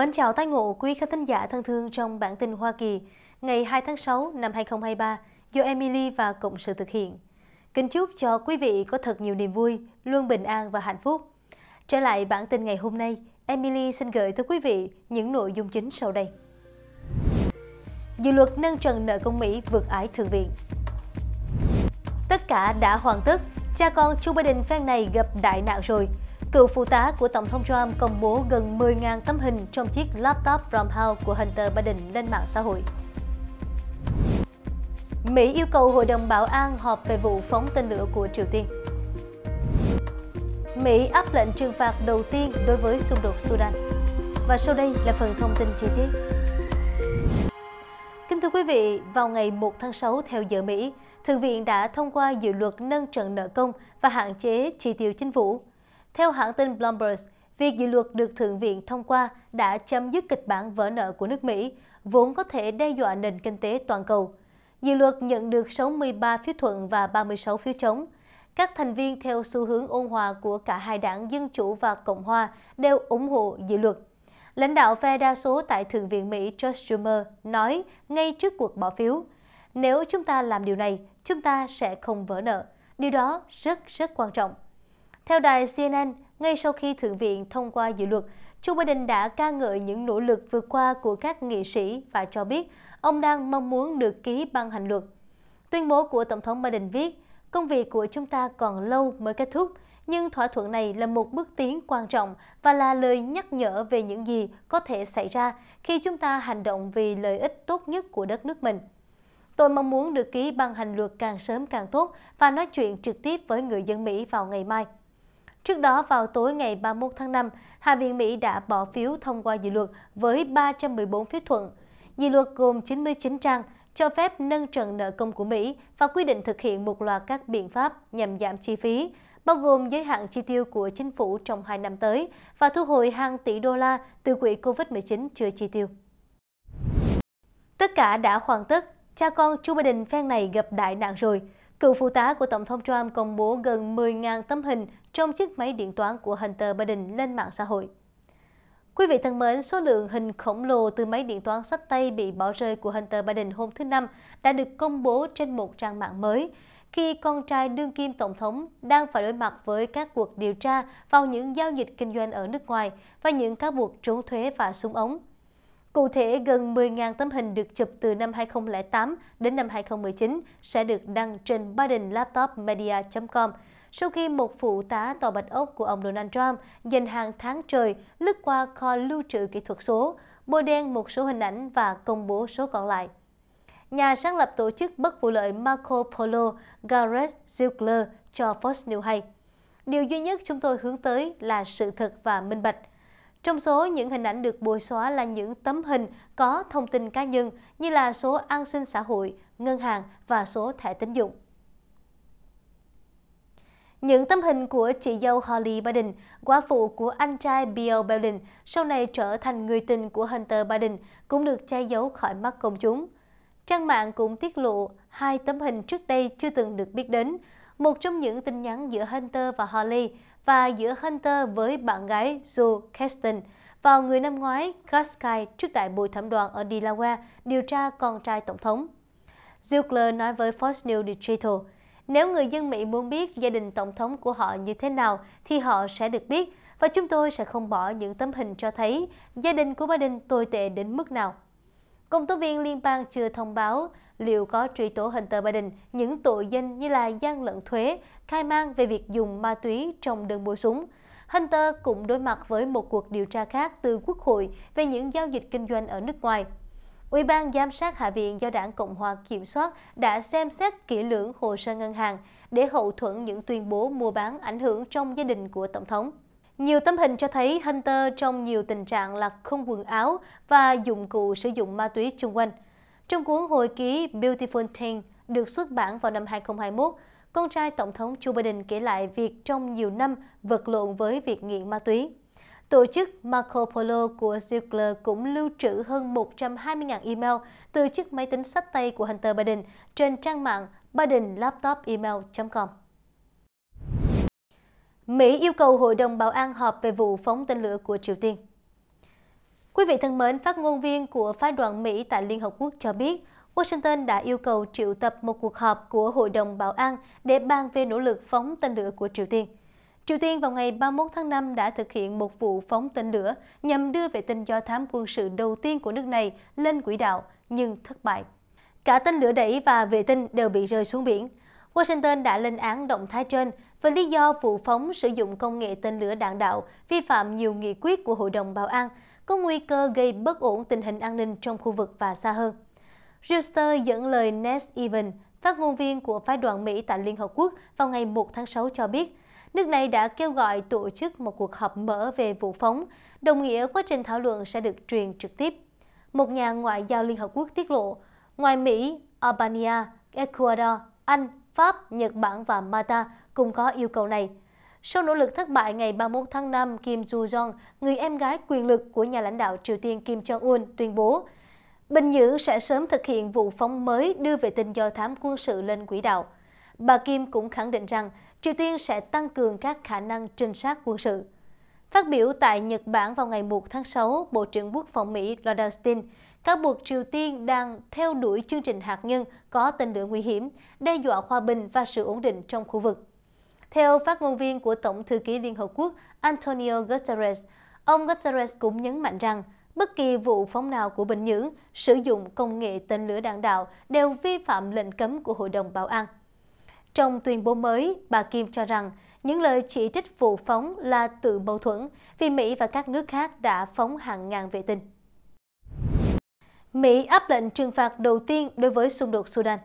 Mến chào tái ngộ quý khán thính giả thân thương trong bản tin Hoa Kỳ ngày 2 tháng 6 năm 2023 do Emily và Cộng sự thực hiện. Kính chúc cho quý vị có thật nhiều niềm vui, luôn bình an và hạnh phúc. Trở lại bản tin ngày hôm nay, Emily xin gửi tới quý vị những nội dung chính sau đây. Dự luật nâng trần nợ công Mỹ vượt ái Thượng viện Tất cả đã hoàn tất, cha con Joe Biden phen này gặp đại nạn rồi – Cựu phụ tá của Tổng thống Trump công bố gần 10.000 tấm hình trong chiếc laptop Rumhouse của Hunter Biden lên mạng xã hội. Mỹ yêu cầu Hội đồng Bảo an họp về vụ phóng tên lửa của Triều Tiên. Mỹ áp lệnh trừng phạt đầu tiên đối với xung đột Sudan. Và sau đây là phần thông tin chi tiết. Kính thưa quý vị, vào ngày 1 tháng 6 theo giờ Mỹ, Thượng viện đã thông qua dự luật nâng trần nợ công và hạn chế chi tiêu chính phủ. Theo hãng tin Bloomberg, việc dự luật được Thượng viện thông qua đã chấm dứt kịch bản vỡ nợ của nước Mỹ, vốn có thể đe dọa nền kinh tế toàn cầu. Dự luật nhận được 63 phiếu thuận và 36 phiếu chống. Các thành viên theo xu hướng ôn hòa của cả hai đảng Dân Chủ và Cộng Hòa đều ủng hộ dự luật. Lãnh đạo phe đa số tại Thượng viện Mỹ Josh Schumer nói ngay trước cuộc bỏ phiếu, nếu chúng ta làm điều này, chúng ta sẽ không vỡ nợ. Điều đó rất rất quan trọng. Theo đài CNN, ngay sau khi Thượng viện thông qua dự luật, Joe Biden đã ca ngợi những nỗ lực vượt qua của các nghị sĩ và cho biết ông đang mong muốn được ký ban hành luật. Tuyên bố của Tổng thống Biden viết, công việc của chúng ta còn lâu mới kết thúc, nhưng thỏa thuận này là một bước tiến quan trọng và là lời nhắc nhở về những gì có thể xảy ra khi chúng ta hành động vì lợi ích tốt nhất của đất nước mình. Tôi mong muốn được ký ban hành luật càng sớm càng tốt và nói chuyện trực tiếp với người dân Mỹ vào ngày mai. Trước đó vào tối ngày 31 tháng 5, Hạ viện Mỹ đã bỏ phiếu thông qua dự luật với 314 phiếu thuận. Dự luật gồm 99 trang, cho phép nâng trần nợ công của Mỹ và quy định thực hiện một loạt các biện pháp nhằm giảm chi phí, bao gồm giới hạn chi tiêu của chính phủ trong hai năm tới và thu hồi hàng tỷ đô la từ quỹ COVID-19 chưa chi tiêu. Tất cả đã hoàn tất, cha con Joe Biden phen này gặp đại nạn rồi – Cựu phụ tá của Tổng thống Trump công bố gần 10.000 tấm hình trong chiếc máy điện toán của Hunter Biden lên mạng xã hội. Quý vị thân mến, số lượng hình khổng lồ từ máy điện toán sách tay bị bỏ rơi của Hunter Biden hôm thứ Năm đã được công bố trên một trang mạng mới, khi con trai đương kim tổng thống đang phải đối mặt với các cuộc điều tra vào những giao dịch kinh doanh ở nước ngoài và những cáo buộc trốn thuế và súng ống. Cụ thể, gần 10.000 tấm hình được chụp từ năm 2008 đến năm 2019 sẽ được đăng trên bidenlaptopmedia.com sau khi một phụ tá tòa Bạch Ốc của ông Donald Trump dành hàng tháng trời lướt qua kho lưu trữ kỹ thuật số, bôi đen một số hình ảnh và công bố số còn lại. Nhà sáng lập tổ chức bất vụ lợi Marco Polo Gareth Ziegler cho Fox News hay. Điều duy nhất chúng tôi hướng tới là sự thật và minh bạch. Trong số những hình ảnh được bôi xóa là những tấm hình có thông tin cá nhân như là số an sinh xã hội, ngân hàng và số thẻ tín dụng. Những tấm hình của chị dâu Holly Biden, quả phụ của anh trai Bill Biden, sau này trở thành người tình của Hunter Biden, cũng được che giấu khỏi mắt công chúng. Trang mạng cũng tiết lộ hai tấm hình trước đây chưa từng được biết đến, một trong những tin nhắn giữa Hunter và Holly và giữa Hunter với bạn gái Joe Keston vào người năm ngoái Kraskai trước đại bồi thẩm đoàn ở Delaware điều tra con trai tổng thống. Ziegler nói với Fox News Digital, nếu người dân Mỹ muốn biết gia đình tổng thống của họ như thế nào thì họ sẽ được biết và chúng tôi sẽ không bỏ những tấm hình cho thấy gia đình của Biden tồi tệ đến mức nào. Công tố viên liên bang chưa thông báo liệu có truy tố Hunter Biden những tội danh như là gian lận thuế, khai mang về việc dùng ma túy trong đơn mua súng. Hunter cũng đối mặt với một cuộc điều tra khác từ Quốc hội về những giao dịch kinh doanh ở nước ngoài. Ủy ban giám sát Hạ viện do Đảng Cộng hòa kiểm soát đã xem xét kỹ lưỡng hồ sơ ngân hàng để hậu thuẫn những tuyên bố mua bán ảnh hưởng trong gia đình của Tổng thống. Nhiều tấm hình cho thấy Hunter trong nhiều tình trạng là không quần áo và dụng cụ sử dụng ma túy chung quanh. Trong cuốn hồi ký Beautiful Thing được xuất bản vào năm 2021, con trai Tổng thống Joe Biden kể lại việc trong nhiều năm vật lộn với việc nghiện ma túy. Tổ chức Marco Polo của Ziegler cũng lưu trữ hơn 120.000 email từ chiếc máy tính sách tay của Hunter Biden trên trang mạng bidenlaptopemail.com. Mỹ yêu cầu Hội đồng Bảo an họp về vụ phóng tên lửa của Triều Tiên. Quý vị thân mến, phát ngôn viên của phái đoàn Mỹ tại Liên Hợp Quốc cho biết, Washington đã yêu cầu triệu tập một cuộc họp của Hội đồng Bảo an để bàn về nỗ lực phóng tên lửa của Triều Tiên. Triều Tiên vào ngày 31 tháng 5 đã thực hiện một vụ phóng tên lửa nhằm đưa vệ tinh do thám quân sự đầu tiên của nước này lên quỹ đạo, nhưng thất bại. Cả tên lửa đẩy và vệ tinh đều bị rơi xuống biển. Washington đã lên án động thái trên và lý do vụ phóng sử dụng công nghệ tên lửa đạn đạo vi phạm nhiều nghị quyết của Hội đồng Bảo an có nguy cơ gây bất ổn tình hình an ninh trong khu vực và xa hơn. Reuters dẫn lời Ned Even, phát ngôn viên của phái đoàn Mỹ tại Liên Hợp Quốc vào ngày 1 tháng 6 cho biết, nước này đã kêu gọi tổ chức một cuộc họp mở về vụ phóng, đồng nghĩa quá trình thảo luận sẽ được truyền trực tiếp. Một nhà ngoại giao Liên Hợp Quốc tiết lộ, ngoài Mỹ, Albania, Ecuador, Anh, Pháp, Nhật Bản và Malta cũng có yêu cầu này. Sau nỗ lực thất bại ngày 31 tháng 5, Kim Joo Jong, người em gái quyền lực của nhà lãnh đạo Triều Tiên Kim Jong-un, tuyên bố Bình Nhưỡng sẽ sớm thực hiện vụ phóng mới đưa vệ tinh do thám quân sự lên quỹ đạo. Bà Kim cũng khẳng định rằng Triều Tiên sẽ tăng cường các khả năng trinh sát quân sự. Phát biểu tại Nhật Bản vào ngày 1 tháng 6, Bộ trưởng Quốc phòng Mỹ Lloyd Austin các buộc Triều Tiên đang theo đuổi chương trình hạt nhân có tên lửa nguy hiểm, đe dọa hòa bình và sự ổn định trong khu vực. Theo phát ngôn viên của Tổng thư ký Liên Hợp Quốc Antonio Guterres, ông Guterres cũng nhấn mạnh rằng bất kỳ vụ phóng nào của Bình Nhưỡng sử dụng công nghệ tên lửa đạn đạo đều vi phạm lệnh cấm của Hội đồng Bảo an. Trong tuyên bố mới, bà Kim cho rằng những lời chỉ trích vụ phóng là tự mâu thuẫn vì Mỹ và các nước khác đã phóng hàng ngàn vệ tinh. Mỹ áp lệnh trừng phạt đầu tiên đối với xung đột Sudan.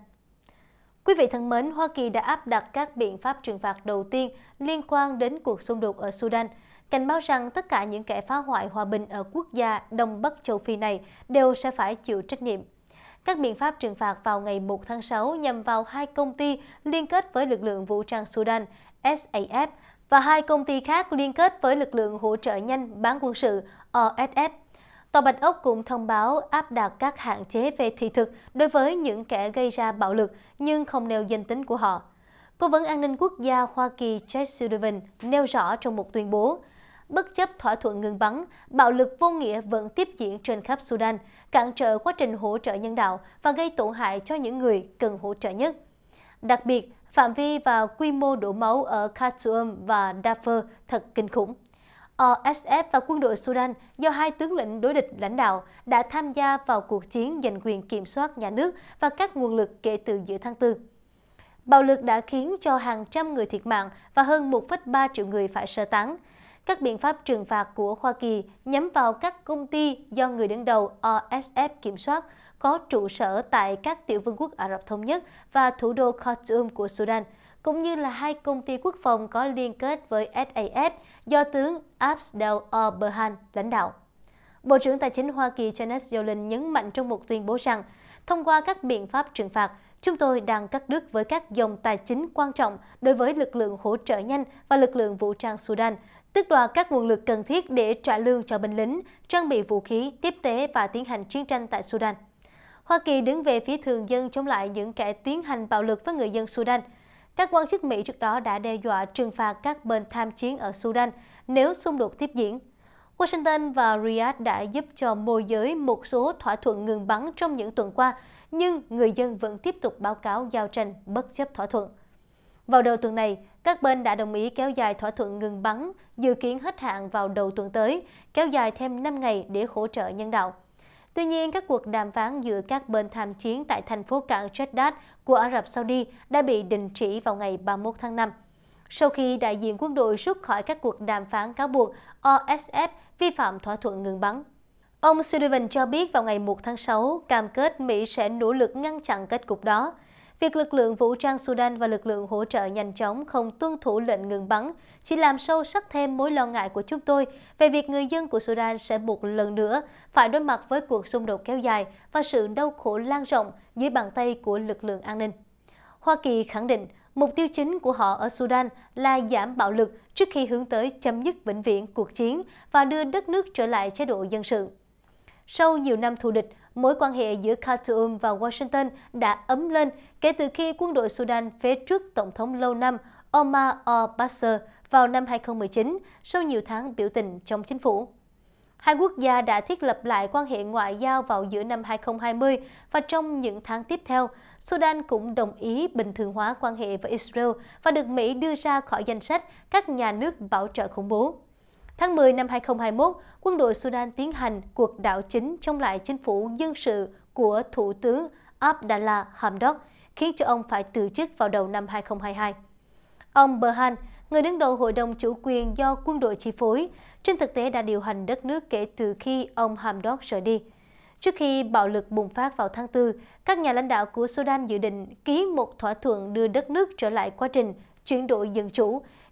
Quý vị thân mến, Hoa Kỳ đã áp đặt các biện pháp trừng phạt đầu tiên liên quan đến cuộc xung đột ở Sudan, cảnh báo rằng tất cả những kẻ phá hoại hòa bình ở quốc gia Đông Bắc châu Phi này đều sẽ phải chịu trách nhiệm. Các biện pháp trừng phạt vào ngày 1 tháng 6 nhằm vào hai công ty liên kết với lực lượng vũ trang Sudan, SAF, và hai công ty khác liên kết với lực lượng hỗ trợ nhanh bán quân sự, RSF Tòa Bạch Ốc cũng thông báo áp đặt các hạn chế về thị thực đối với những kẻ gây ra bạo lực nhưng không nêu danh tính của họ. Cố vấn an ninh quốc gia Hoa Kỳ Jake Sullivan nêu rõ trong một tuyên bố, bất chấp thỏa thuận ngừng bắn, bạo lực vô nghĩa vẫn tiếp diễn trên khắp Sudan, cản trở quá trình hỗ trợ nhân đạo và gây tổn hại cho những người cần hỗ trợ nhất. Đặc biệt, phạm vi và quy mô đổ máu ở Khartoum và Darfur thật kinh khủng. OSF và quân đội Sudan do hai tướng lĩnh đối địch lãnh đạo đã tham gia vào cuộc chiến giành quyền kiểm soát nhà nước và các nguồn lực kể từ giữa tháng 4. Bạo lực đã khiến cho hàng trăm người thiệt mạng và hơn 1,3 triệu người phải sơ tán. Các biện pháp trừng phạt của Hoa Kỳ nhắm vào các công ty do người đứng đầu OSF kiểm soát có trụ sở tại các tiểu vương quốc Ả Rập Thống Nhất và thủ đô Khartoum của Sudan – cũng như là hai công ty quốc phòng có liên kết với SAS do tướng Abdel Oberhan lãnh đạo. Bộ trưởng Tài chính Hoa Kỳ Janet Yellen nhấn mạnh trong một tuyên bố rằng, thông qua các biện pháp trừng phạt, chúng tôi đang cắt đứt với các dòng tài chính quan trọng đối với lực lượng hỗ trợ nhanh và lực lượng vũ trang Sudan, tức đoạt các nguồn lực cần thiết để trả lương cho binh lính, trang bị vũ khí, tiếp tế và tiến hành chiến tranh tại Sudan. Hoa Kỳ đứng về phía thường dân chống lại những kẻ tiến hành bạo lực với người dân Sudan – các quan chức Mỹ trước đó đã đe dọa trừng phạt các bên tham chiến ở Sudan nếu xung đột tiếp diễn. Washington và Riyadh đã giúp cho môi giới một số thỏa thuận ngừng bắn trong những tuần qua, nhưng người dân vẫn tiếp tục báo cáo giao tranh bất chấp thỏa thuận. Vào đầu tuần này, các bên đã đồng ý kéo dài thỏa thuận ngừng bắn, dự kiến hết hạn vào đầu tuần tới, kéo dài thêm 5 ngày để hỗ trợ nhân đạo. Tuy nhiên, các cuộc đàm phán giữa các bên tham chiến tại thành phố cảng Jeddah của Ả Rập Saudi đã bị đình chỉ vào ngày 31 tháng 5. Sau khi đại diện quân đội rút khỏi các cuộc đàm phán cáo buộc OSF vi phạm thỏa thuận ngừng bắn. Ông Sullivan cho biết vào ngày 1 tháng 6, cam kết Mỹ sẽ nỗ lực ngăn chặn kết cục đó. Việc lực lượng vũ trang Sudan và lực lượng hỗ trợ nhanh chóng không tuân thủ lệnh ngừng bắn chỉ làm sâu sắc thêm mối lo ngại của chúng tôi về việc người dân của Sudan sẽ một lần nữa phải đối mặt với cuộc xung đột kéo dài và sự đau khổ lan rộng dưới bàn tay của lực lượng an ninh. Hoa Kỳ khẳng định mục tiêu chính của họ ở Sudan là giảm bạo lực trước khi hướng tới chấm dứt vĩnh viễn cuộc chiến và đưa đất nước trở lại chế độ dân sự. Sau nhiều năm thù địch, mối quan hệ giữa Khartoum và Washington đã ấm lên kể từ khi quân đội Sudan phế trước Tổng thống lâu năm Omar al-Bashir vào năm 2019 sau nhiều tháng biểu tình trong chính phủ. Hai quốc gia đã thiết lập lại quan hệ ngoại giao vào giữa năm 2020 và trong những tháng tiếp theo, Sudan cũng đồng ý bình thường hóa quan hệ với Israel và được Mỹ đưa ra khỏi danh sách các nhà nước bảo trợ khủng bố. Tháng 10 năm 2021, quân đội Sudan tiến hành cuộc đảo chính chống lại chính phủ dân sự của Thủ tướng Abdallah Hamdok, khiến cho ông phải từ chức vào đầu năm 2022. Ông Berhan, người đứng đầu Hội đồng Chủ quyền do quân đội chi phối, trên thực tế đã điều hành đất nước kể từ khi ông Hamdok rời đi. Trước khi bạo lực bùng phát vào tháng 4, các nhà lãnh đạo của Sudan dự định ký một thỏa thuận đưa đất nước trở lại quá trình chuyển đổi dân chủ,